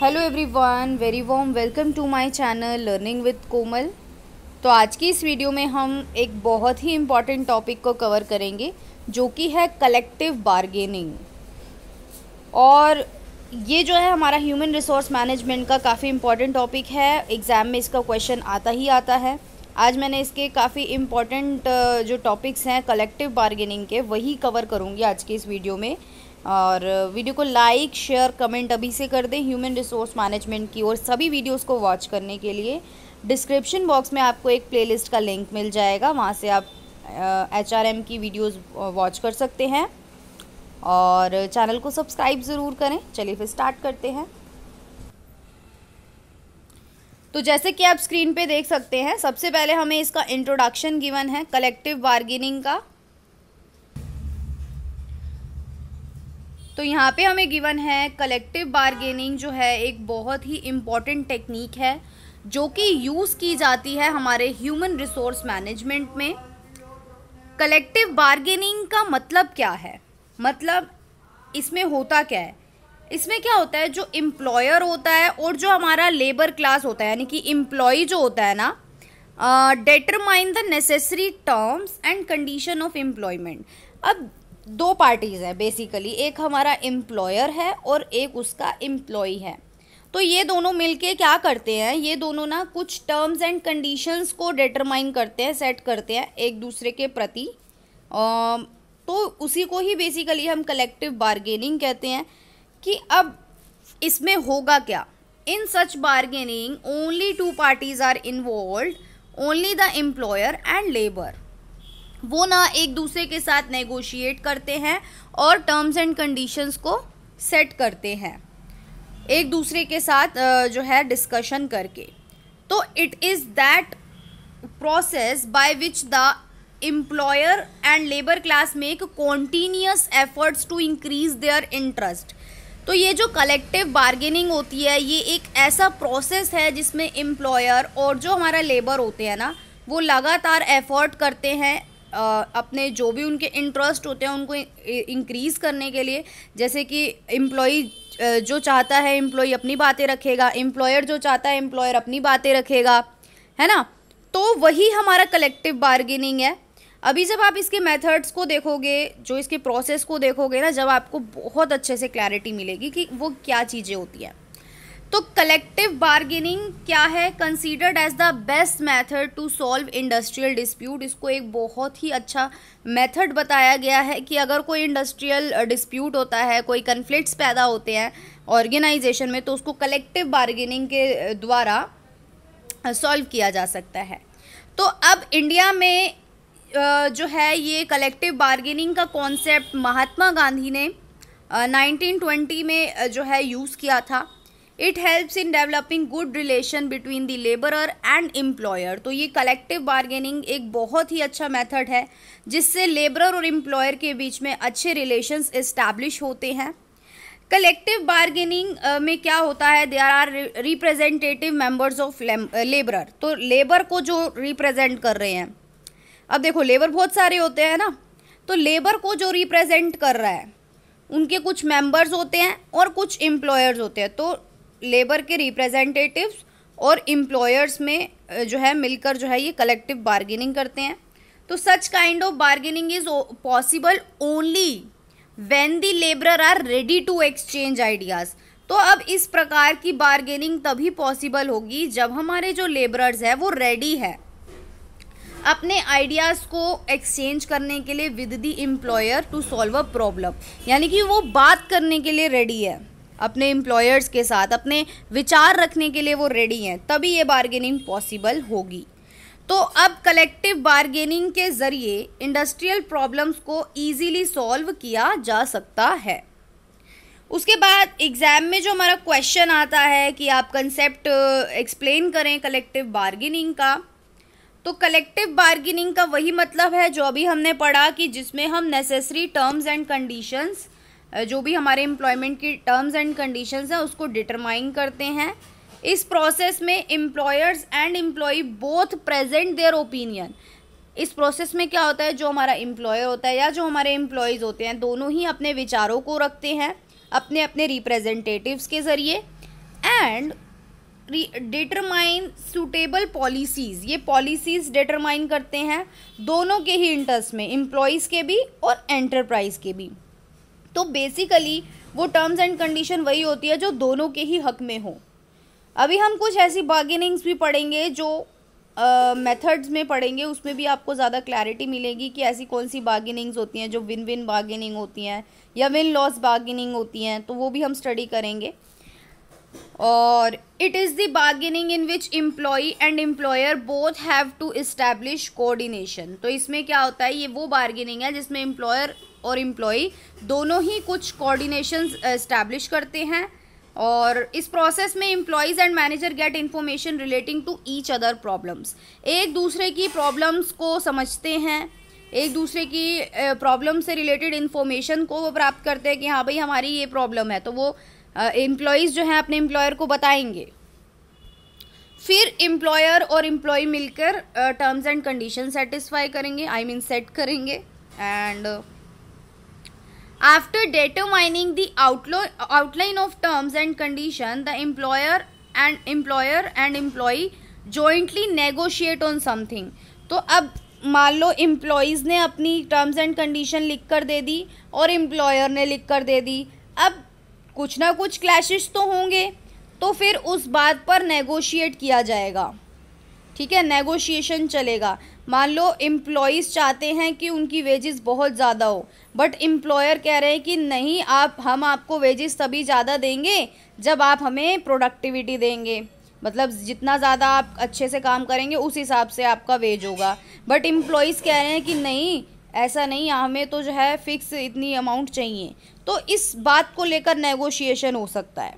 Hello everyone very warm welcome to my channel learning with Komal तो आज की इस वीडियो में हम एक बहुत ही इम्पॉर्टेंट टॉपिक को कवर करेंगे जो कि है कलेक्टिव बारगेनिंग और ये जो है हमारा ह्यूमन रिसोर्स मैनेजमेंट का काफ़ी इम्पॉर्टेंट टॉपिक है एग्ज़ाम में इसका क्वेश्चन आता ही आता है आज मैंने इसके काफ़ी इम्पॉर्टेंट जो टॉपिक्स हैं कलेक्टिव बारगेनिंग के वही कवर करूँगी आज की इस वीडियो में और वीडियो को लाइक शेयर कमेंट अभी से कर दें ह्यूमन रिसोर्स मैनेजमेंट की और सभी वीडियोस को वॉच करने के लिए डिस्क्रिप्शन बॉक्स में आपको एक प्लेलिस्ट का लिंक मिल जाएगा वहाँ से आप एच uh, की वीडियोस वॉच कर सकते हैं और चैनल को सब्सक्राइब ज़रूर करें चलिए फिर स्टार्ट करते हैं तो जैसे कि आप स्क्रीन पे देख सकते हैं सबसे पहले हमें इसका इंट्रोडक्शन गिवन है कलेक्टिव बार्गेनिंग का तो यहाँ पे हमें गिवन है कलेक्टिव बारगेनिंग जो है एक बहुत ही इम्पॉर्टेंट टेक्निक है जो कि यूज़ की जाती है हमारे ह्यूमन रिसोर्स मैनेजमेंट में कलेक्टिव बारगेनिंग का मतलब क्या है मतलब इसमें होता क्या है इसमें क्या होता है जो एम्प्लॉयर होता है और जो हमारा लेबर क्लास होता है यानी कि एम्प्लॉय जो होता है ना determine the necessary terms and condition of employment अब दो पार्टीज़ हैं बेसिकली एक हमारा एम्प्लॉयर है और एक उसका एम्प्लॉय है तो ये दोनों मिलके क्या करते हैं ये दोनों ना कुछ टर्म्स एंड कंडीशंस को डिटरमाइन करते हैं सेट करते हैं एक दूसरे के प्रति तो उसी को ही बेसिकली हम कलेक्टिव बारगेनिंग कहते हैं कि अब इसमें होगा क्या in such bargaining only two parties are involve only the employer and labour वो ना एक दूसरे के साथ नेगोशिएट करते हैं और टर्म्स एंड कंडीशंस को सेट करते हैं एक दूसरे के साथ जो है डिस्कशन करके तो it is that process by which the employer and labour class make continuous efforts to increase their interest तो ये जो कलेक्टिव बार्गेनिंग होती है ये एक ऐसा प्रोसेस है जिसमें एम्प्लॉयर और जो हमारा लेबर होते हैं ना वो लगातार एफर्ट करते हैं अपने जो भी उनके इंटरेस्ट होते हैं उनको इंक्रीज़ करने के लिए जैसे कि एम्प्लॉई जो चाहता है एम्प्लॉई अपनी बातें रखेगा एम्प्लॉयर जो चाहता है एम्प्लॉयर अपनी बातें रखेगा है ना तो वही हमारा कलेक्टिव बार्गेनिंग है अभी जब आप इसके मेथड्स को देखोगे जो इसके प्रोसेस को देखोगे ना जब आपको बहुत अच्छे से क्लैरिटी मिलेगी कि वो क्या चीज़ें होती हैं तो कलेक्टिव बार्गेनिंग क्या है considered as the best method to solve industrial dispute इसको एक बहुत ही अच्छा मेथड बताया गया है कि अगर कोई इंडस्ट्रियल डिस्प्यूट होता है कोई कन्फ्लिक्ट्स पैदा होते हैं ऑर्गेनाइजेशन में तो उसको कलेक्टिव बार्गेनिंग के द्वारा सॉल्व किया जा सकता है तो अब इंडिया में जो है ये कलेक्टिव बार्गेनिंग का कॉन्सेप्ट महात्मा गांधी ने 1920 में जो है यूज़ किया था it helps in developing good relation between the labourer and employer तो ये कलेक्टिव बार्गेनिंग एक बहुत ही अच्छा मेथड है जिससे लेबरर और एम्प्लॉयर के बीच में अच्छे रिलेशंस इस्टेब्लिश होते हैं कलेक्टिव बार्गेनिंग में क्या होता है there are representative members of labourer तो लेबर को जो रिप्रेजेंट कर रहे हैं अब देखो लेबर बहुत सारे होते हैं ना तो लेबर को जो रिप्रेजेंट कर रहा है उनके कुछ मेंबर्स होते हैं और कुछ एम्प्लॉयर्स होते हैं तो लेबर के रिप्रेजेंटेटिव्स और एम्प्लॉयर्स में जो है मिलकर जो है ये कलेक्टिव बार्गेनिंग करते हैं तो such kind of bargaining is possible only when the labour are ready to exchange ideas तो अब इस प्रकार की बार्गेनिंग तभी पॉसिबल होगी जब हमारे जो लेबरर्स है वो रेडी है अपने आइडियाज़ को एक्सचेंज करने के लिए with the employer to solve a problem यानी कि वो बात करने के लिए रेडी है अपने एम्प्लॉयर्स के साथ अपने विचार रखने के लिए वो रेडी हैं तभी ये बार्गेनिंग पॉसिबल होगी तो अब कलेक्टिव बार्गेनिंग के ज़रिए इंडस्ट्रियल प्रॉब्लम्स को ईजीली सॉल्व किया जा सकता है उसके बाद एग्ज़ाम में जो हमारा क्वेश्चन आता है कि आप कंसेप्ट एक्सप्लेन uh, करें कलेक्टिव बार्गेनिंग का तो कलेक्टिव बार्गेनिंग का वही मतलब है जो अभी हमने पढ़ा कि जिसमें हम नेसेसरी टर्म्स एंड कंडीशंस जो भी हमारे एम्प्लॉयमेंट की टर्म्स एंड कंडीशंस हैं उसको डिटरमाइन करते हैं इस प्रोसेस में employers and employee both present their opinion इस प्रोसेस में क्या होता है जो हमारा एम्प्लॉयर होता है या जो हमारे एम्प्लॉयज़ होते हैं दोनों ही अपने विचारों को रखते हैं अपने अपने रिप्रेजेंटेटिव्स के ज़रिए एंड डिटरमाइन सूटेबल पॉलिसीज़ ये पॉलिसीज़ डिटरमाइन करते हैं दोनों के ही इंटरेस्ट में एम्प्लॉयज़ के भी और एंटरप्राइज के भी तो बेसिकली वो टर्म्स एंड कंडीशन वही होती है जो दोनों के ही हक में हो अभी हम कुछ ऐसी बार्गेनिंग्स भी पढ़ेंगे जो मेथड्स uh, में पढ़ेंगे उसमें भी आपको ज़्यादा क्लैरिटी मिलेगी कि ऐसी कौन सी बार्गेनिंग्स होती हैं जो विन विन बार्गेनिंग होती हैं या विन लॉस बार्गेनिंग होती हैं तो वो भी हम स्टडी करेंगे और it is the bargaining in which employee and employer both have to establish coordination तो इसमें क्या होता है ये वो बार्गेनिंग है जिसमें एम्प्लॉयर और एम्प्लॉय दोनों ही कुछ कोऑर्डिनेशन इस्टेब्लिश uh, करते हैं और इस प्रोसेस में employees and manager get information relating to each other problems एक दूसरे की प्रॉब्लम्स को समझते हैं एक दूसरे की प्रॉब्लम uh, से रिलेटेड इन्फॉर्मेशन को वो प्राप्त करते हैं कि हाँ भाई हमारी ये प्रॉब्लम है तो वो एम्प्लॉयज़ uh, जो हैं अपने एम्प्लॉयर को बताएंगे फिर एम्प्लॉयर और एम्प्लॉय मिलकर टर्म्स एंड कंडीशन सेटिस्फाई करेंगे आई मीन सेट करेंगे and uh, After determining the outline of terms and condition, the employer and employer and employee jointly negotiate on something. तो अब मान लो एम्प्लॉयज़ ने अपनी टर्म्स एंड कंडीशन लिख कर दे दी और एम्प्लॉयर ने लिख कर दे दी अब कुछ ना कुछ क्लैशेस तो होंगे तो फिर उस बात पर नेगोशिएट किया जाएगा ठीक है नेगोशिएशन चलेगा मान लो एम्प्लॉयज़ चाहते हैं कि उनकी वेजेस बहुत ज़्यादा हो बट एम्प्लॉयर कह रहे हैं कि नहीं आप हम आपको वेजेस तभी ज़्यादा देंगे जब आप हमें प्रोडक्टिविटी देंगे मतलब जितना ज़्यादा आप अच्छे से काम करेंगे उस हिसाब से आपका वेज होगा बट एम्प्लॉयज़ कह रहे हैं कि नहीं ऐसा नहीं हमें तो जो है फ़िक्स इतनी अमाउंट चाहिए तो इस बात को लेकर नेगोशिएशन हो सकता है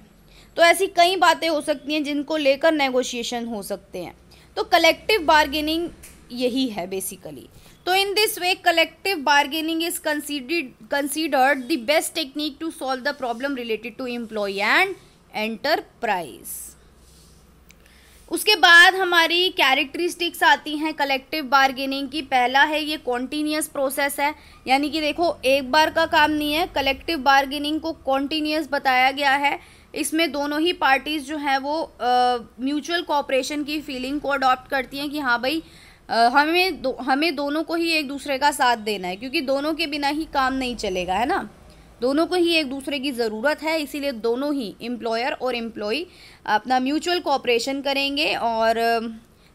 तो ऐसी कई बातें हो सकती हैं जिनको लेकर नेगोशिएशन हो सकते हैं तो कलेक्टिव बारगेनिंग यही है बेसिकली तो in this way collective bargaining is considered considered the best technique to solve the problem related to employee and enterprise उसके बाद हमारी कैरेक्टरिस्टिक्स आती हैं कलेक्टिव बार्गेनिंग की पहला है ये कॉन्टीन्यूस प्रोसेस है यानी कि देखो एक बार का काम नहीं है कलेक्टिव बार्गेनिंग को कॉन्टीन्यूस बताया गया है इसमें दोनों ही पार्टीज़ जो हैं वो म्यूचुअल कॉपरेशन की फीलिंग को अडॉप्ट करती हैं कि हाँ भाई हमें दो, हमें दोनों को ही एक दूसरे का साथ देना है क्योंकि दोनों के बिना ही काम नहीं चलेगा है ना दोनों को ही एक दूसरे की ज़रूरत है इसीलिए दोनों ही एम्प्लॉयर और एम्प्लॉई अपना म्यूचुअल कोऑपरेशन करेंगे और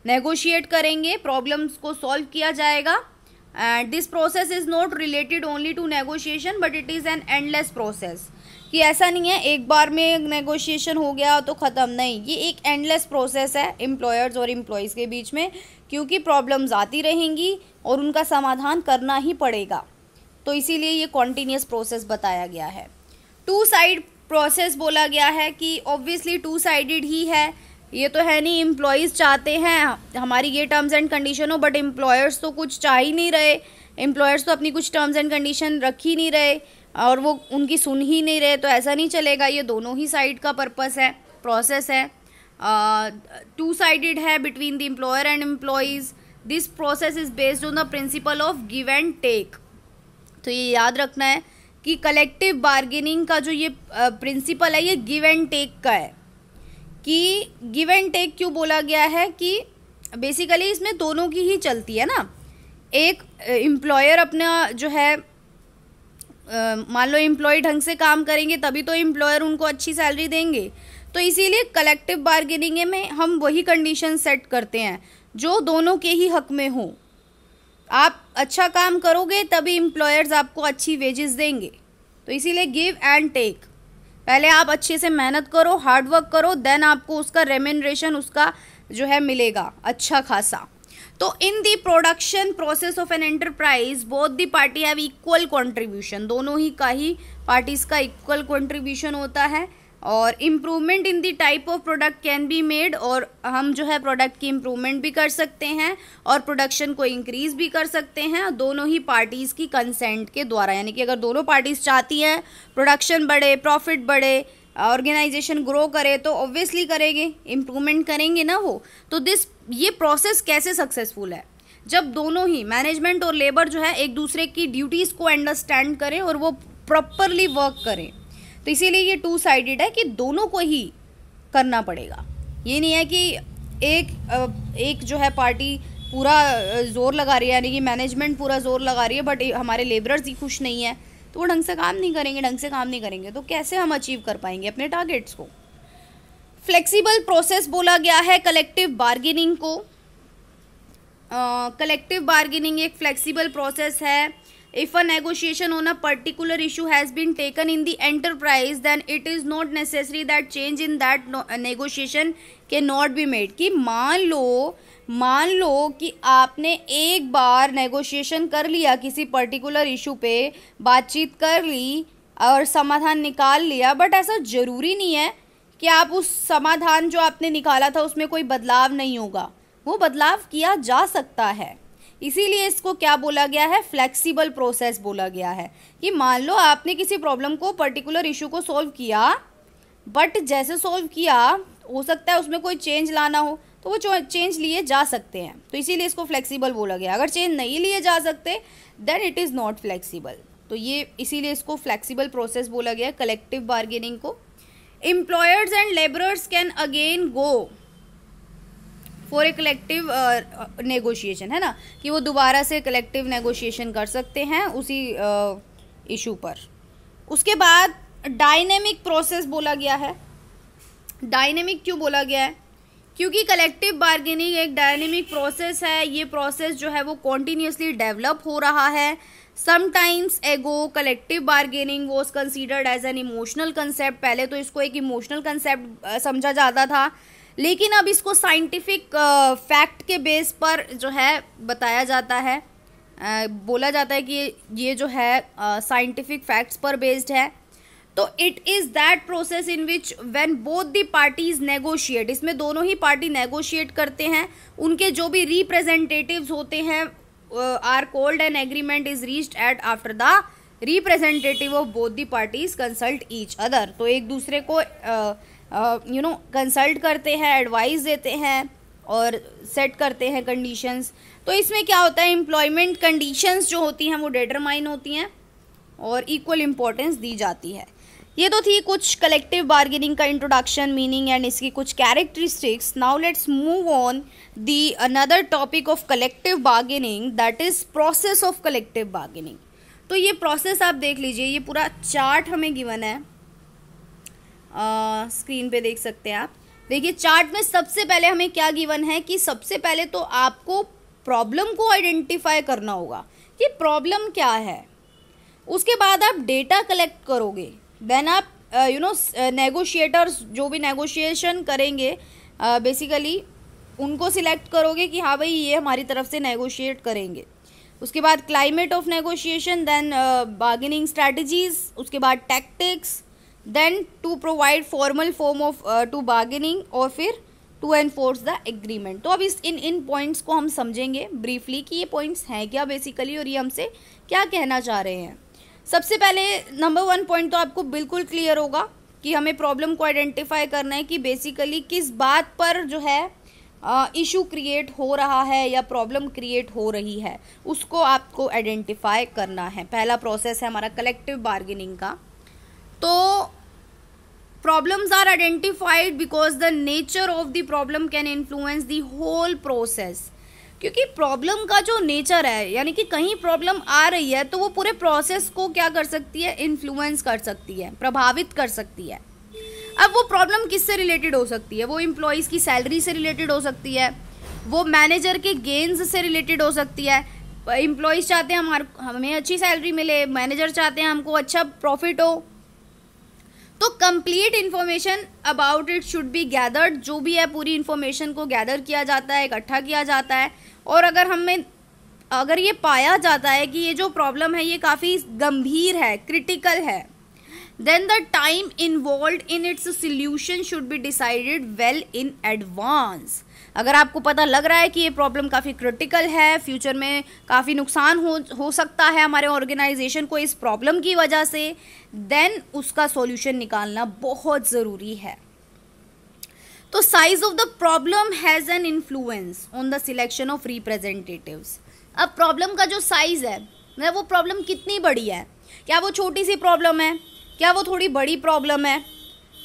नेगोशिएट करेंगे प्रॉब्लम्स को सॉल्व किया जाएगा and this process is not related only to negotiation but it is an endless process कि ऐसा नहीं है एक बार में नेगोशिएशन हो गया तो ख़त्म नहीं ये एक एंडलेस प्रोसेस है एम्प्लॉयर्स और एम्प्लॉयज़ के बीच में क्योंकि प्रॉब्लम्स आती रहेंगी और उनका समाधान करना ही पड़ेगा तो इसीलिए ये कॉन्टीन्यूस प्रोसेस बताया गया है टू साइड प्रोसेस बोला गया है कि ऑब्वियसली टू साइडेड ही है ये तो है नहीं एम्प्लॉयज़ चाहते हैं हमारी ये टर्म्स एंड कंडीशन हो बट एम्प्लॉयर्स तो कुछ चाह ही नहीं रहे एम्प्लॉयर्स तो अपनी कुछ टर्म्स एंड कंडीशन रख ही नहीं रहे और वो उनकी सुन ही नहीं रहे तो ऐसा नहीं चलेगा ये दोनों ही साइड का पर्पस है प्रोसेस है टू साइडेड है between the employer and employees this process is based on the principle of give and take तो ये याद रखना है कि कलेक्टिव बार्गेनिंग का जो ये प्रिंसिपल uh, है ये गिव एंड टेक का है कि गिव एंड टेक क्यों बोला गया है कि बेसिकली इसमें दोनों की ही चलती है ना एक एम्प्लॉयर uh, अपना जो है uh, मान लो एम्प्लॉय ढंग से काम करेंगे तभी तो एम्प्लॉयर उनको अच्छी सैलरी देंगे तो इसीलिए कलेक्टिव बार्गेनिंग में हम वही कंडीशन सेट करते हैं जो दोनों के ही हक में हो आप अच्छा काम करोगे तभी इम्प्लॉयर्स आपको अच्छी वेजेस देंगे तो इसीलिए गिव एंड टेक पहले आप अच्छे से मेहनत करो हार्ड वर्क करो देन आपको उसका रेमेंड्रेशन उसका जो है मिलेगा अच्छा खासा तो in the production process of an enterprise both the party have equal contribution दोनों ही का ही पार्टीज का इक्वल कंट्रीब्यूशन होता है और improvement in the type of product can be made और हम जो है प्रोडक्ट की इम्प्रूवमेंट भी कर सकते हैं और प्रोडक्शन को इंक्रीज़ भी कर सकते हैं दोनों ही पार्टीज़ की कंसेंट के द्वारा यानी कि अगर दोनों पार्टीज़ चाहती हैं प्रोडक्शन बढ़े प्रॉफिट बढ़े ऑर्गेनाइजेशन ग्रो करे तो ऑब्वियसली करेंगे इम्प्रूवमेंट करेंगे ना वो तो दिस ये प्रोसेस कैसे सक्सेसफुल है जब दोनों ही मैनेजमेंट और लेबर जो है एक दूसरे की ड्यूटीज़ को अंडरस्टैंड करें और वो प्रॉपरली वर्क करें तो इसीलिए ये टू साइडेड है कि दोनों को ही करना पड़ेगा ये नहीं है कि एक एक जो है पार्टी पूरा जोर लगा रही है यानी कि मैनेजमेंट पूरा जोर लगा रही है बट हमारे लेबरर्स ही खुश नहीं है तो वो ढंग से काम नहीं करेंगे ढंग से काम नहीं करेंगे तो कैसे हम अचीव कर पाएंगे अपने टारगेट्स को फ्लेक्सिबल प्रोसेस बोला गया है कलेक्टिव बार्गेनिंग को कलेक्टिव uh, बार्गेनिंग एक फ्लेक्सिबल प्रोसेस है if a negotiation on a particular issue has been taken in the enterprise then it is not necessary that change in that negotiation can not be made कि मान लो मान लो कि आपने एक बार negotiation कर लिया किसी पर्टिकुलर इशू पे बातचीत कर ली और समाधान निकाल लिया बट ऐसा जरूरी नहीं है कि आप उस समाधान जो आपने निकाला था उसमें कोई बदलाव नहीं होगा वो बदलाव किया जा सकता है इसीलिए इसको क्या बोला गया है फ्लेक्सिबल प्रोसेस बोला गया है कि मान लो आपने किसी प्रॉब्लम को पर्टिकुलर इशू को सॉल्व किया बट जैसे सॉल्व किया हो सकता है उसमें कोई चेंज लाना हो तो वो चेंज लिए जा सकते हैं तो इसीलिए इसको फ्लेक्सिबल बोला गया अगर चेंज नहीं लिए जा सकते then it is not flexible तो ये इसीलिए इसको फ्लेक्सिबल प्रोसेस बोला गया कलेक्टिव बार्गेनिंग को employers and labourers can again go for a collective negotiation है ना कि वो दोबारा से कलेक्टिव नेगोशिएशन कर सकते हैं उसी इशू uh, पर उसके बाद डायनेमिक प्रोसेस बोला गया है डायनेमिक क्यों बोला गया है क्योंकि कलेक्टिव बार्गेनिंग एक डायनेमिक प्रोसेस है ये प्रोसेस जो है वो कॉन्टीन्यूसली डेवलप हो रहा है sometimes ago collective bargaining was considered as an emotional concept पहले तो इसको एक इमोशनल कंसेप्ट uh, समझा जाता था लेकिन अब इसको साइंटिफिक फैक्ट uh, के बेस पर जो है बताया जाता है आ, uh, बोला जाता है कि ये जो है साइंटिफिक uh, फैक्ट्स पर बेस्ड है तो it is that process in which when both the parties negotiate इसमें दोनों ही पार्टी नेगोशिएट करते हैं उनके जो भी रिप्रेजेंटेटिव्स होते हैं are called an agreement is reached at after the representative of both the parties consult each other तो एक दूसरे को uh, यू नो कंसल्ट करते हैं एडवाइस देते हैं और सेट करते हैं कंडीशंस तो इसमें क्या होता है एम्प्लॉयमेंट कंडीशंस जो होती हैं वो डिटरमाइन होती हैं और इक्वल इम्पोर्टेंस दी जाती है ये तो थी कुछ कलेक्टिव बार्गेनिंग का इंट्रोडक्शन मीनिंग एंड इसकी कुछ characteristics now let's move on the another topic of collective bargaining that is process of collective bargaining तो ये प्रोसेस आप देख लीजिए ये पूरा चार्ट हमें गिवन है स्क्रीन पे देख सकते हैं आप देखिए चार्ट में सबसे पहले हमें क्या गिवन है कि सबसे पहले तो आपको प्रॉब्लम को आइडेंटिफाई करना होगा कि प्रॉब्लम क्या है उसके बाद आप डेटा कलेक्ट करोगे देन आप यू नो नेगोशिएटर्स जो भी नेगोशिएशन करेंगे बेसिकली uh, उनको सिलेक्ट करोगे कि हाँ भाई ये हमारी तरफ से नेगोशिएट करेंगे उसके बाद climate of negotiation then bargaining strategies उसके बाद tactics then to provide formal form of to bargaining और फिर टू एनफोर्स द एग्रीमेंट तो अब इस इन इन पॉइंट्स को हम समझेंगे ब्रीफली कि ये पॉइंट्स हैं क्या बेसिकली और ये हमसे क्या कहना चाह रहे हैं सबसे पहले नंबर वन पॉइंट तो आपको बिल्कुल क्लियर होगा कि हमें प्रॉब्लम को आइडेंटिफाई करना है कि बेसिकली किस बात पर जो है इशू uh, क्रिएट हो रहा है या प्रॉब्लम क्रिएट हो रही है उसको आपको आइडेंटिफाई करना है पहला प्रोसेस है हमारा कलेक्टिव बार्गेनिंग का तो problems are identified because the nature of the problem can influence the whole process क्योंकि प्रॉब्लम का जो नेचर है यानी कि कहीं प्रॉब्लम आ रही है तो वो पूरे प्रोसेस को क्या कर सकती है इन्फ्लुएंस कर सकती है प्रभावित कर सकती है अब वो प्रॉब्लम किससे रिलेटेड हो सकती है वो इम्प्लॉयज़ की सैलरी से रिलेटेड हो सकती है वो मैनेजर के गेंस से रिलेटेड हो सकती है इम्प्लॉयज़ चाहते हैं हमारे हमें अच्छी सैलरी मिले मैनेजर चाहते हैं हमको अच्छा प्रॉफिट हो तो complete information about it should be gathered जो भी है पूरी इन्फॉर्मेशन को गैदर किया जाता है इकट्ठा किया जाता है और अगर हमें अगर ये पाया जाता है कि ये जो प्रॉब्लम है ये काफ़ी गंभीर है क्रिटिकल है then the time involve in its solution should be decided well in advance अगर आपको पता लग रहा है कि ये प्रॉब्लम काफ़ी क्रिटिकल है फ्यूचर में काफ़ी नुकसान हो हो सकता है हमारे ऑर्गेनाइजेशन को इस प्रॉब्लम की वजह से देन उसका सॉल्यूशन निकालना बहुत ज़रूरी है तो size of the problem has an influence on the selection of representatives अब प्रॉब्लम का जो साइज़ है मतलब वो प्रॉब्लम कितनी बड़ी है क्या वो छोटी सी प्रॉब्लम है क्या वो थोड़ी बड़ी प्रॉब्लम है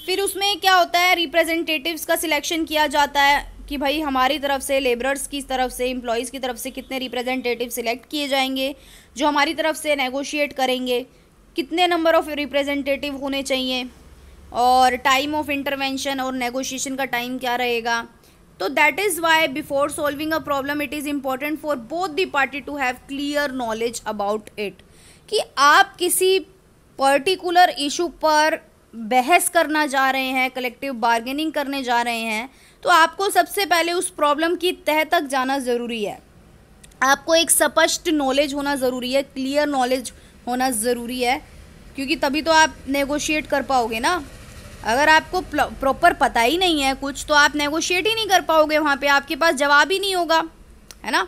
फिर उसमें क्या होता है रिप्रेजेंटेटिव्स का सिलेक्शन किया जाता है कि भाई हमारी तरफ से लेबरर्स की तरफ से इम्प्लॉयज़ की तरफ से कितने रिप्रेजेंटेटिव सिलेक्ट किए जाएंगे जो हमारी तरफ से नेगोशिएट करेंगे कितने नंबर ऑफ़ रिप्रेजेंटेटिव होने चाहिए और टाइम ऑफ इंटरवेंशन और नेगोशिएशन का टाइम क्या रहेगा तो that is why before solving a problem it is important for both the party to have clear knowledge about it कि आप किसी पर्टिकुलर इशू पर बहस करना जा रहे हैं कलेक्टिव बार्गेनिंग करने जा रहे हैं तो आपको सबसे पहले उस प्रॉब्लम की तह तक जाना ज़रूरी है आपको एक स्पष्ट नॉलेज होना ज़रूरी है क्लियर नॉलेज होना ज़रूरी है क्योंकि तभी तो आप नेगोशिएट कर पाओगे ना अगर आपको प्रॉपर पता ही नहीं है कुछ तो आप नेगोशिएट ही नहीं कर पाओगे वहाँ पे आपके पास जवाब ही नहीं होगा है ना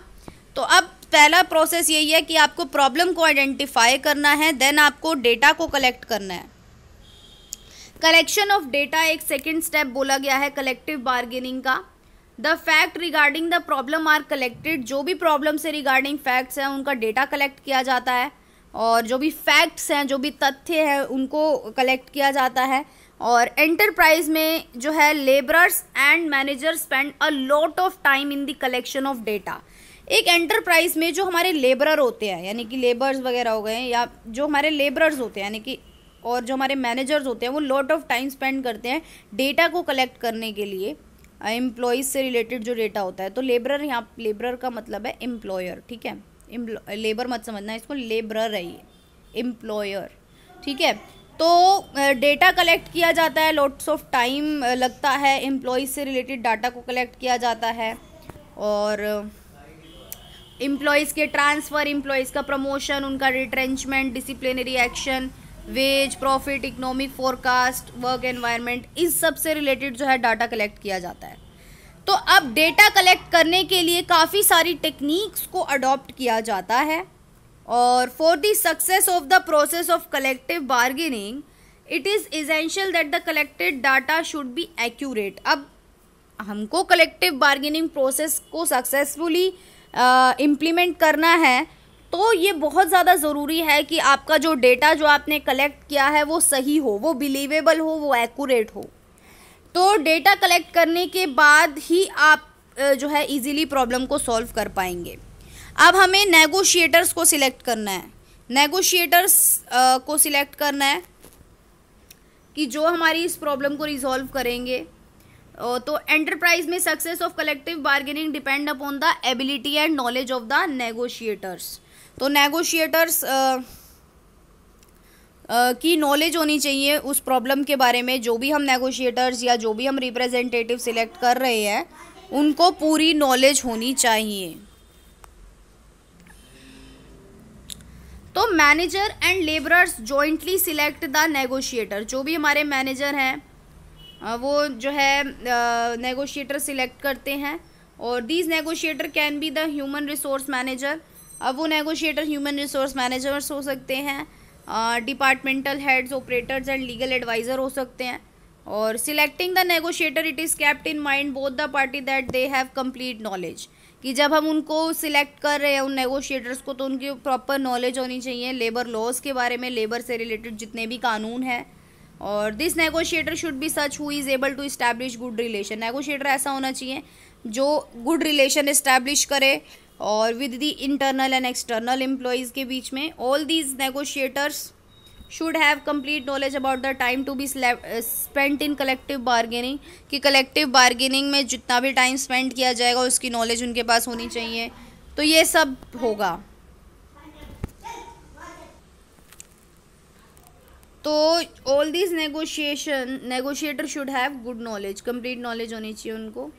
तो अब पहला प्रोसेस यही है कि आपको प्रॉब्लम को आइडेंटिफाई करना है देन आपको डेटा को कलेक्ट करना है कलेक्शन ऑफ डेटा एक सेकेंड स्टेप बोला गया है कलेक्टिव बार्गेनिंग का the fact regarding the problem are collected जो भी प्रॉब्लम से रिगार्डिंग फैक्ट्स हैं उनका डेटा कलेक्ट किया जाता है और जो भी फैक्ट्स हैं जो भी तथ्य हैं उनको कलेक्ट किया जाता है और एंटरप्राइज में जो है labourers and manager spend a lot of time in the collection of data एक एंटरप्राइज में जो हमारे लेबरर होते हैं यानी कि लेबर्स वगैरह हो गए या जो हमारे लेबरर्स होते हैं यानी कि और जो हमारे मैनेजर्स होते हैं वो लॉट ऑफ टाइम स्पेंड करते हैं डेटा को कलेक्ट करने के लिए एम्प्लॉयज़ से रिलेटेड जो डेटा होता है तो लेबरर यहाँ लेबरर का मतलब है एम्प्लॉयर ठीक है लेबर मत समझना इसको लेबरर है ये एम्प्लॉयर ठीक है तो डेटा कलेक्ट किया जाता है लॉट्स ऑफ टाइम लगता है एम्प्लॉयज़ से रिलेटेड डाटा को कलेक्ट किया जाता है और एम्प्लॉयज़ के ट्रांसफ़र एम्प्लॉयज़ का प्रमोशन उनका retrenchment disciplinary action wage profit economic forecast work environment इस सब से रिलेटेड जो है डाटा कलेक्ट किया जाता है तो अब डेटा कलेक्ट करने के लिए काफ़ी सारी टेक्निक्स को अडॉप्ट किया जाता है और for the success of the process of collective bargaining it is essential that the collected data should be accurate अब हमको कलेक्टिव बार्गेनिंग प्रोसेस को सक्सेसफुली इम्प्लीमेंट uh, करना है तो ये बहुत ज़्यादा ज़रूरी है कि आपका जो डेटा जो आपने कलेक्ट किया है वो सही हो वो बिलीवेबल हो वो एक्यूरेट हो तो डेटा कलेक्ट करने के बाद ही आप जो है इजीली प्रॉब्लम को सॉल्व कर पाएंगे अब हमें नेगोशिएटर्स को सिलेक्ट करना है नेगोशिएटर्स को सिलेक्ट करना है कि जो हमारी इस प्रॉब्लम को रिजॉल्व करेंगे तो एंटरप्राइज में success of collective bargaining depend upon the ability and knowledge of the negotiators तो नेगोशिएटर्स की नॉलेज होनी चाहिए उस प्रॉब्लम के बारे में जो भी हम नेगोशिएटर्स या जो भी हम रिप्रेजेंटेटिव सिलेक्ट कर रहे हैं उनको पूरी नॉलेज होनी चाहिए तो manager and labourers jointly select the negotiator जो भी हमारे मैनेजर हैं वो जो है नेगोशिएटर सिलेक्ट करते हैं और these negotiator can be the human resource manager अब वो नेगोशिएटर ह्यूमन रिसोर्स मैनेजर्स हो सकते हैं departmental heads operators and legal adviser हो सकते हैं और selecting the negotiator it is kept in mind both the party that they have complete knowledge कि जब हम उनको सिलेक्ट कर रहे हैं उन नेगोशिएटर्स को तो उनकी प्रॉपर नॉलेज होनी चाहिए लेबर लॉज के बारे में लेबर से रिलेटेड जितने भी कानून हैं और this negotiator should be such who is able to establish good relation negotiator ऐसा होना चाहिए जो गुड रिलेशन इस्टेब्लिश करे और with the internal and external employees के बीच में all these negotiators should have complete knowledge about the time to be spent in collective bargaining कि कलेक्टिव बारगेनिंग में जितना भी टाइम स्पेंड किया जाएगा उसकी नॉलेज उनके पास होनी चाहिए तो ये सब होगा तो all this negotiation negotiator should have good knowledge complete knowledge होनी चाहिए उनको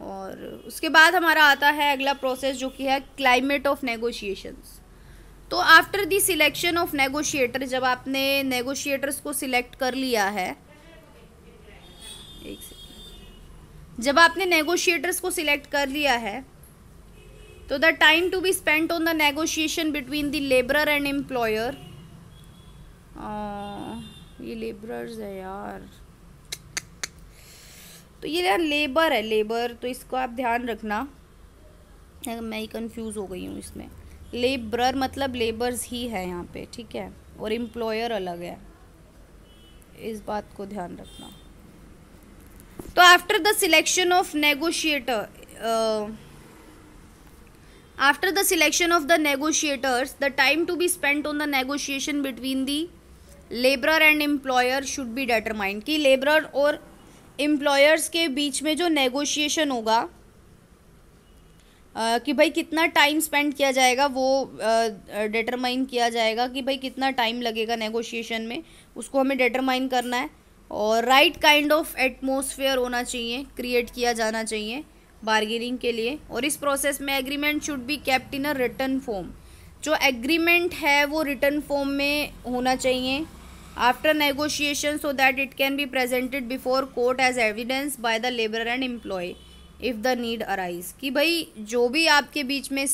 और उसके बाद हमारा आता है अगला प्रोसेस जो कि है क्लाइमेट ऑफ नेगोशिएशंस तो after the selection of negotiator जब आपने नेगोशिएटर्स को सिलेक्ट कर लिया है एक जब आपने नेगोशिएटर्स को सिलेक्ट कर लिया है तो the time to be spent on the negotiation between the labourer and employer ये लेबरर्स है यार तो ये यार लेबर है लेबर तो इसको आप ध्यान रखना मैं ही कंफ्यूज हो गई हूँ इसमें लेबर मतलब लेबर्स ही है यहाँ पे ठीक है और एम्प्लॉयर अलग है इस बात को ध्यान रखना तो after the selection of negotiator after the selection of the negotiators the time to be spent on the negotiation between the labour and employer should be determined कि लेबर और एम्प्लॉयर्स के बीच में जो नेगोशिएशन होगा कि भाई कितना टाइम स्पेंड किया जाएगा वो डिटरमाइन किया जाएगा कि भाई कितना टाइम लगेगा नेगोशिएशन में उसको हमें डिटरमाइन करना है और राइट काइंड ऑफ एटमोसफेयर होना चाहिए क्रिएट किया जाना चाहिए बारगेनिंग के लिए और इस प्रोसेस में agreement should be kept in a return form जो एग्रीमेंट है वो रिटर्न फॉर्म में होना चाहिए after negotiation so that it can be presented before court as evidence by the labour and employ if the need arise कि भाई जो भी आपके बीच में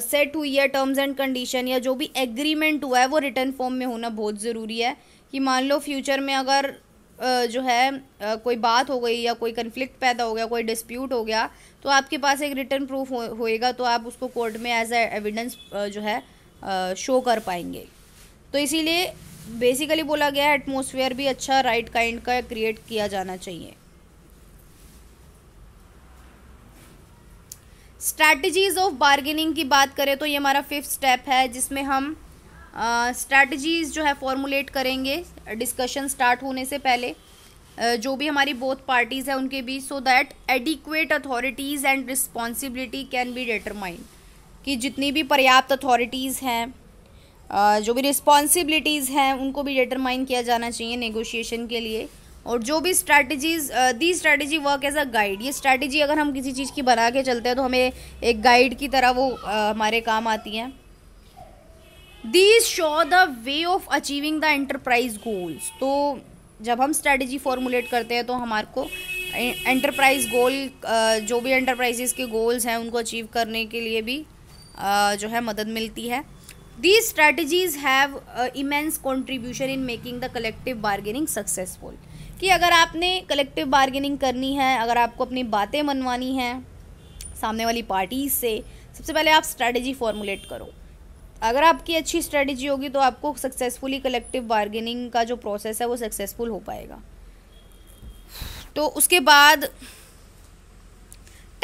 सेट हुई है टर्म्स एंड कंडीशन या जो भी एग्रीमेंट हुआ है वो रिटर्न फॉर्म में होना बहुत ज़रूरी है कि मान लो फ्यूचर में अगर uh, जो है uh, कोई बात हो गई या कोई कन्फ्लिक्ट पैदा हो गया कोई डिस्प्यूट हो गया तो आपके पास एक रिटर्न प्रूफ होएगा तो आप उसको कोर्ट में एज ए एविडेंस जो है शो uh, कर पाएंगे तो इसीलिए बेसिकली बोला गया है एटमोसफेयर भी अच्छा राइट right काइंड का क्रिएट किया जाना चाहिए स्ट्रैटेजीज़ ऑफ बार्गेनिंग की बात करें तो ये हमारा फिफ्थ स्टेप है जिसमें हम स्ट्रैटेजीज़ uh, जो है फॉर्मुलेट करेंगे डिस्कशन स्टार्ट होने से पहले uh, जो भी हमारी बोथ पार्टीज़ हैं उनके बीच so that adequate authorities and responsibility can be determined कि जितनी भी पर्याप्त अथॉरिटीज़ हैं जो भी रिस्पॉन्सिबिलिटीज़ हैं उनको भी डिटरमाइन किया जाना चाहिए नेगोशिएशन के लिए और जो भी strategies the strategy work as a guide ये स्ट्रैटेजी अगर हम किसी चीज़ की बना के चलते हैं तो हमें एक गाइड की तरह वो आ, हमारे काम आती हैं these show the way of achieving the enterprise goals तो जब हम स्ट्रैटेजी फॉर्मुलेट करते हैं तो हमारे को एंटरप्राइज गोल जो भी एंटरप्राइजेस के गोल्स हैं उनको अचीव करने के लिए भी जो है मदद मिलती है these strategies have immense contribution in making the collective bargaining successful कि अगर आपने कलेक्टिव बार्गेनिंग करनी है अगर आपको अपनी बातें मनवानी हैं सामने वाली पार्टीज से सबसे पहले आप स्ट्रैटेजी फॉर्मुलेट करो अगर आपकी अच्छी स्ट्रैटेजी होगी तो आपको सक्सेसफुली कलेक्टिव बार्गेनिंग का जो प्रोसेस है वो सक्सेसफुल हो पाएगा तो उसके बाद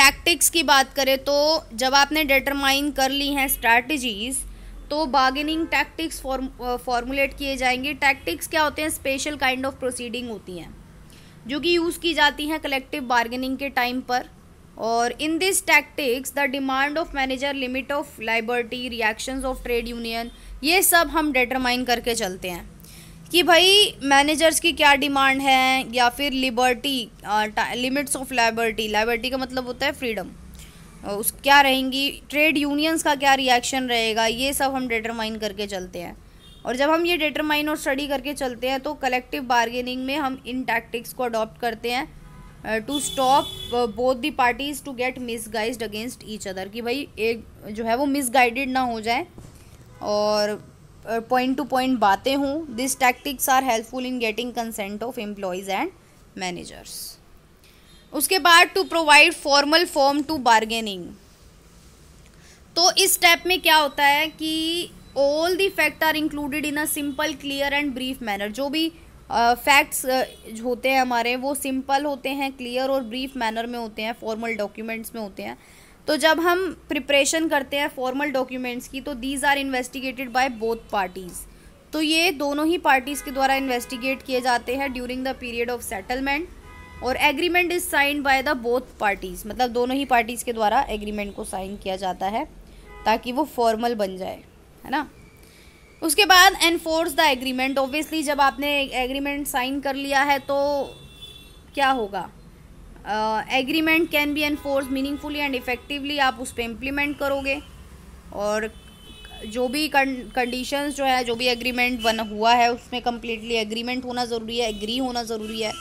टैक्टिक्स की बात करें तो जब आपने डिटरमाइन कर ली हैं स्ट्रैटेजीज़ तो बार्गेनिंग टैक्टिक्स फॉर्मुलेट किए जाएंगे टैक्टिक्स क्या होते हैं स्पेशल काइंड ऑफ प्रोसीडिंग होती हैं जो कि यूज़ की जाती हैं कलेक्टिव बार्गेनिंग के टाइम पर और in this tactics the demand of manager limit of liberty reactions of trade union ये सब हम डिटरमाइन करके चलते हैं कि भाई मैनेजर्स की क्या डिमांड है या फिर liberty limits of liberty liberty का मतलब होता है फ्रीडम उस क्या रहेंगी ट्रेड यूनियंस का क्या रिएक्शन रहेगा ये सब हम डिटरमाइन करके चलते हैं और जब हम ये डिटरमाइन और स्टडी करके चलते हैं तो कलेक्टिव बार्गेनिंग में हम इन टैक्टिक्स को अडॉप्ट करते हैं to stop both the parties to get misguide against each other कि भाई एक जो है वो मिस गाइडेड ना हो जाए और पॉइंट टू पॉइंट बातें हों this tactics are helpful in getting consent of employees and managers उसके बाद to provide formal form to bargaining तो इस स्टेप में क्या होता है कि all the fact are included in a simple clear and brief manner जो भी फैक्ट्स uh, uh, होते हैं हमारे वो सिंपल होते हैं क्लियर और ब्रीफ मैनर में होते हैं फॉर्मल डॉक्यूमेंट्स में होते हैं तो जब हम प्रिपरेशन करते हैं फॉर्मल डॉक्यूमेंट्स की तो these are investigated by both parties तो ये दोनों ही पार्टीज़ के द्वारा इन्वेस्टिगेट किए जाते हैं during the period of settlement और agreement is signed by the both parties मतलब दोनों ही पार्टीज़ के द्वारा एग्रीमेंट को साइन किया जाता है ताकि वो फॉर्मल बन जाए है ना उसके बाद एनफोर्स द एग्रीमेंट ऑब्वियसली जब आपने एग्रीमेंट साइन कर लिया है तो क्या होगा agreement can be enforce meaningfully and effectively आप उस पर इम्प्लीमेंट करोगे और जो भी कंडीशन जो है जो भी एग्रीमेंट बन हुआ है उसमें कम्प्लीटली एग्रीमेंट होना ज़रूरी है एग्री होना ज़रूरी है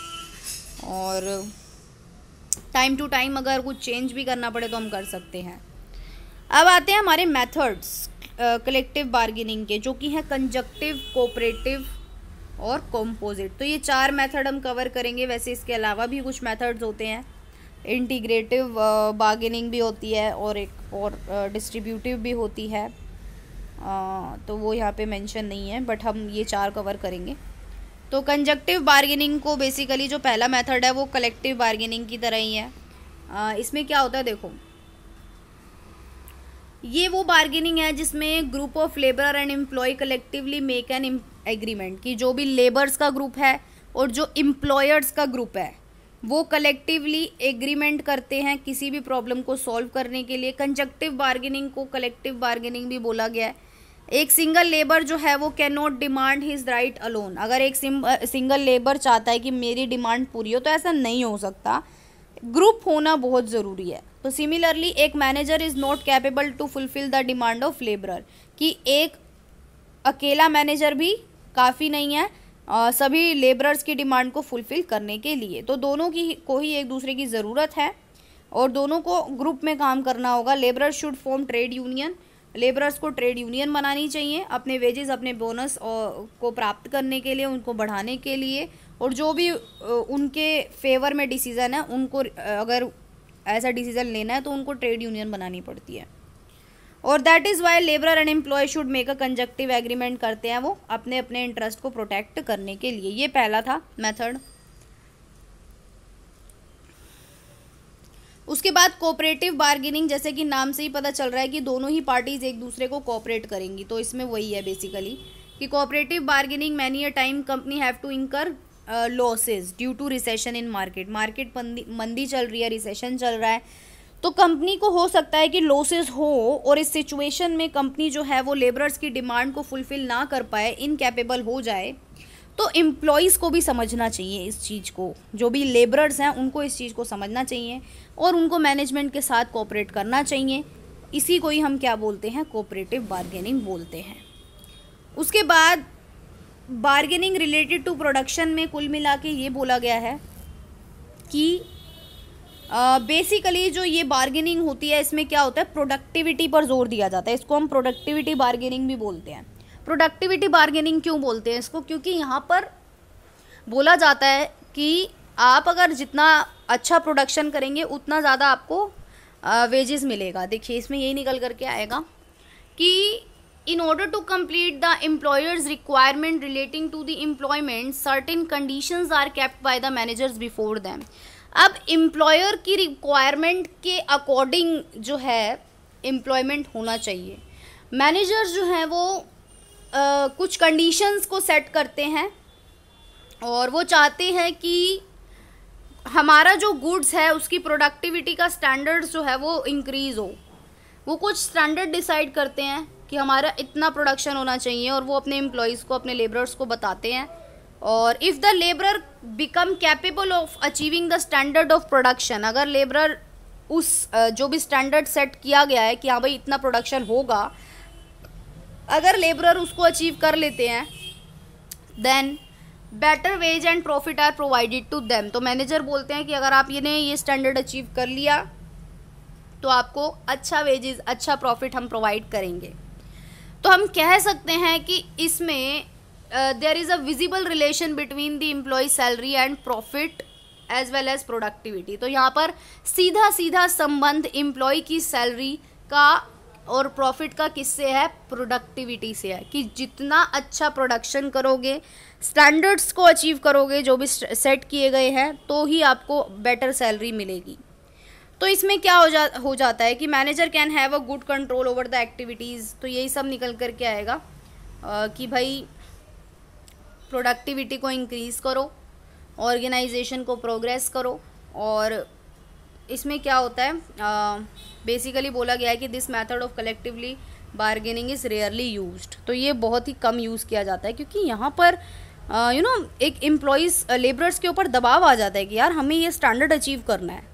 और टाइम टू टाइम अगर कुछ चेंज भी करना पड़े तो हम कर सकते हैं अब आते हैं हमारे मेथड्स कलेक्टिव बार्गेनिंग के जो कि हैं कंजक्टिव कोऑपरेटिव और कॉम्पोजिट तो ये चार मेथड हम कवर करेंगे वैसे इसके अलावा भी कुछ मेथड्स होते हैं इंटीग्रेटिव बार्गेनिंग भी होती है और एक और डिस्ट्रीब्यूटिव भी होती है आ, तो वो यहाँ पे मेंशन नहीं है बट हम ये चार कवर करेंगे तो कंजक्टिव बार्गेनिंग को बेसिकली जो पहला मेथड है वो कलेक्टिव बार्गेनिंग की तरह ही है आ, इसमें क्या होता है देखो ये वो बार्गेनिंग है जिसमें group of labour and employ collectively make an agreement कि जो भी लेबर्स का ग्रुप है और जो एम्प्लॉयर्स का ग्रुप है वो कलेक्टिवली एग्रीमेंट करते हैं किसी भी प्रॉब्लम को सॉल्व करने के लिए कंजक्टिव बार्गेनिंग को कलेक्टिव बार्गेनिंग भी बोला गया है एक सिंगल लेबर जो है वो can not demand his right alone अगर एक सिंगल लेबर चाहता है कि मेरी डिमांड पूरी हो तो ऐसा नहीं हो सकता ग्रुप होना बहुत ज़रूरी है तो सिमिलरली एक manager is not capable to fulfil the demand of labourer कि एक अकेला मैनेजर भी काफ़ी नहीं है आ, सभी लेबरर्स की डिमांड को फुलफ़िल करने के लिए तो दोनों की को ही एक दूसरे की ज़रूरत है और दोनों को ग्रुप में काम करना होगा labourer should form trade union labourers को ट्रेड यूनियन बनानी चाहिए अपने वेजेस अपने बोनस और को प्राप्त करने के लिए उनको बढ़ाने के लिए और जो भी उनके फेवर में डिसीज़न है उनको अगर ऐसा डिसीज़न लेना है तो उनको ट्रेड यूनियन बनानी पड़ती है और that is why labour and employ should make a conjunctive agreement करते हैं वो अपने अपने इंटरेस्ट को प्रोटेक्ट करने के लिए ये पहला था मेथड उसके बाद कोऑपरेटिव बार्गेनिंग जैसे कि नाम से ही पता चल रहा है कि दोनों ही पार्टीज़ एक दूसरे को कॉपरेट करेंगी तो इसमें वही है बेसिकली कि cooperative bargaining many a time company have to incur losses due to recession in market market मंदी चल रही है रिसेशन चल रहा है तो कंपनी को हो सकता है कि लॉसेस हो और इस सिचुएशन में कंपनी जो है वो लेबरर्स की डिमांड को फुलफिल ना कर पाए इनकेपेबल हो जाए तो एम्प्लॉयज़ को भी समझना चाहिए इस चीज़ को जो भी लेबरर्स हैं उनको इस चीज़ को समझना चाहिए और उनको मैनेजमेंट के साथ कॉपरेट करना चाहिए इसी को ही हम क्या बोलते हैं कोऑपरेटिव बार्गेनिंग बोलते हैं उसके बाद बार्गेनिंग रिलेटेड टू प्रोडक्शन में कुल मिला के ये बोला गया है कि बेसिकली uh, जो ये बार्गेनिंग होती है इसमें क्या होता है प्रोडक्टिविटी पर जोर दिया जाता है इसको हम प्रोडक्टिविटी बार्गेनिंग भी बोलते हैं प्रोडक्टिविटी बार्गेनिंग क्यों बोलते हैं इसको क्योंकि यहाँ पर बोला जाता है कि आप अगर जितना अच्छा प्रोडक्शन करेंगे उतना ज़्यादा आपको वेजेस मिलेगा देखिए इसमें यही निकल करके आएगा कि in order to complete the employers requirement relating to the employment certain conditions are kept by the managers before them अब एम्प्लॉयर की रिक्वायरमेंट के अकॉर्डिंग जो है एम्प्लॉयमेंट होना चाहिए मैनेजर्स जो हैं वो कुछ कंडीशंस को सेट करते हैं और वो चाहते हैं कि हमारा जो गुड्स है उसकी प्रोडक्टिविटी का स्टैंडर्ड जो है वो इंक्रीज़ हो वो कुछ स्टैंडर्ड डिसाइड करते हैं कि हमारा इतना प्रोडक्शन होना चाहिए और वो अपने एम्प्लॉयज़ को अपने लेबरर्स को बताते हैं और if the labourer become capable of achieving the standard of production अगर लेबरर उस जो भी स्टैंडर्ड सेट किया गया है कि हाँ भाई इतना प्रोडक्शन होगा अगर लेबरर उसको अचीव कर लेते हैं then better wage and profit are provided to them तो मैनेजर बोलते हैं कि अगर आप ये ये स्टैंडर्ड अचीव कर लिया तो आपको अच्छा वेजेस अच्छा प्रॉफिट हम प्रोवाइड करेंगे तो हम कह सकते हैं कि इसमें there is a visible relation between the employ salary and profit as well as productivity तो यहाँ पर सीधा सीधा संबंध एम्प्लॉय की सैलरी का और प्रॉफिट का किससे है प्रोडक्टिविटी से है कि जितना अच्छा प्रोडक्शन करोगे स्टैंडर्ड्स को अचीव करोगे जो भी सेट किए गए हैं तो ही आपको बेटर सैलरी मिलेगी तो इसमें क्या हो जा हो जाता है कि manager can have a good control over the activities तो यही सब निकल कर के आएगा आ, कि भाई प्रोडक्टिविटी को इंक्रीज़ करो ऑर्गेनाइजेशन को प्रोग्रेस करो और इसमें क्या होता है बेसिकली uh, बोला गया है कि this method of collectively bargaining is rarely use तो ये बहुत ही कम यूज़ किया जाता है क्योंकि यहाँ पर you uh, know you know, एक एम्प्लॉयज़ लेबरर्स के ऊपर दबाव आ जाता है कि यार हमें ये स्टैंडर्ड अचीव करना है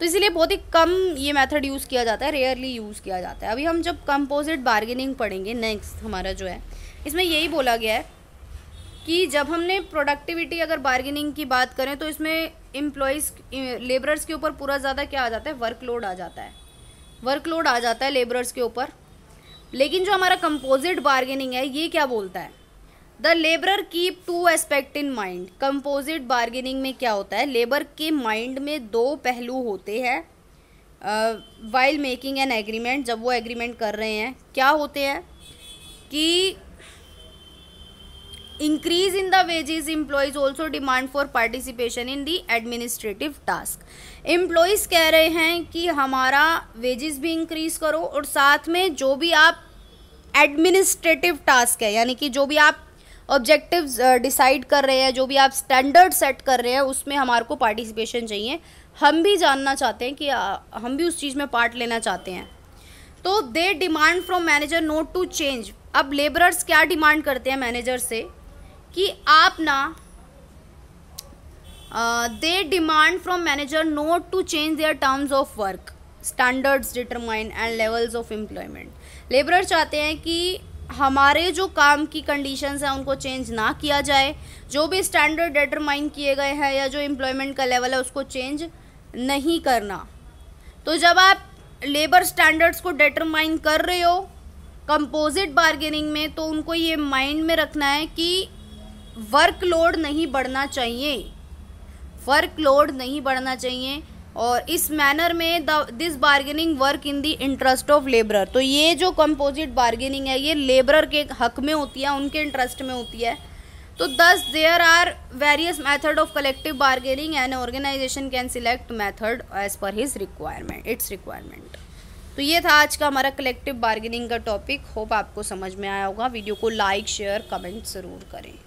तो इसीलिए बहुत ही कम ये मेथड यूज़ किया जाता है रेयरली यूज़ किया जाता है अभी हम जब कंपोजिट बार्गेनिंग पढ़ेंगे नेक्स्ट हमारा जो है इसमें यही बोला गया है कि जब हमने प्रोडक्टिविटी अगर बार्गेनिंग की बात करें तो इसमें इम्प्लॉयज़ लेबरर्स के ऊपर पूरा ज़्यादा क्या आ जाता है वर्कलोड आ जाता है वर्कलोड आ जाता है लेबरर्स के ऊपर लेकिन जो हमारा कंपोजिट बार्गेनिंग है ये क्या बोलता है the labour keep two aspect in mind composite bargaining में क्या होता है लेबर के माइंड में दो पहलू होते हैं वाइल मेकिंग एन एग्रीमेंट जब वो एग्रीमेंट कर रहे हैं क्या होते हैं कि increase in the wages employees also demand for participation in the administrative task employees कह रहे हैं कि हमारा wages भी increase करो और साथ में जो भी आप administrative task है यानी कि जो भी आप ऑब्जेक्टिव डिसाइड कर रहे हैं जो भी आप स्टैंडर्ड सेट कर रहे हैं उसमें हमारे को पार्टिसिपेशन चाहिए हम भी जानना चाहते हैं कि आ, हम भी उस चीज़ में पार्ट लेना चाहते हैं तो they demand from manager not to change अब लेबरर्स क्या डिमांड करते हैं मैनेजर से कि आप ना they demand from manager not to change their terms of work standards determine and levels of employment labourer चाहते हैं कि हमारे जो काम की कंडीशंस हैं उनको चेंज ना किया जाए जो भी स्टैंडर्ड डिटरमाइन किए गए हैं या जो एम्प्लॉयमेंट का लेवल है उसको चेंज नहीं करना तो जब आप लेबर स्टैंडर्ड्स को डिटरमाइन कर रहे हो कंपोजिट बार्गेनिंग में तो उनको ये माइंड में रखना है कि वर्कलोड नहीं बढ़ना चाहिए वर्कलोड नहीं बढ़ना चाहिए और इस मैनर में the this bargaining work in the interest of labourer तो ये जो कंपोजिट बार्गेनिंग है ये लेबरर के हक में होती है उनके इंटरेस्ट में होती है तो thus there are various method of collective bargaining and organisation can select method as per his requirement its requirement तो ये था आज का हमारा कलेक्टिव बार्गेनिंग का टॉपिक होप आपको समझ में आया होगा वीडियो को लाइक शेयर कमेंट ज़रूर करें